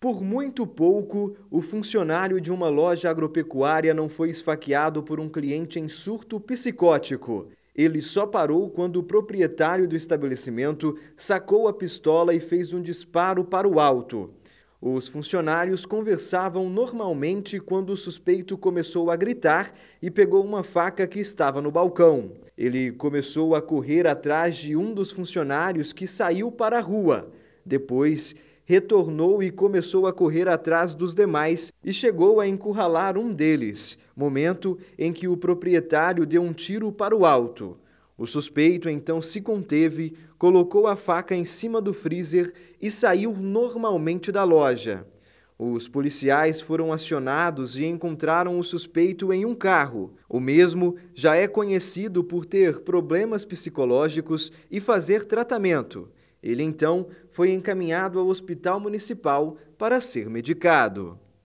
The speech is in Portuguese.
Por muito pouco, o funcionário de uma loja agropecuária não foi esfaqueado por um cliente em surto psicótico. Ele só parou quando o proprietário do estabelecimento sacou a pistola e fez um disparo para o alto. Os funcionários conversavam normalmente quando o suspeito começou a gritar e pegou uma faca que estava no balcão. Ele começou a correr atrás de um dos funcionários que saiu para a rua. Depois, retornou e começou a correr atrás dos demais e chegou a encurralar um deles, momento em que o proprietário deu um tiro para o alto. O suspeito então se conteve, colocou a faca em cima do freezer e saiu normalmente da loja. Os policiais foram acionados e encontraram o suspeito em um carro. O mesmo já é conhecido por ter problemas psicológicos e fazer tratamento. Ele então foi encaminhado ao hospital municipal para ser medicado.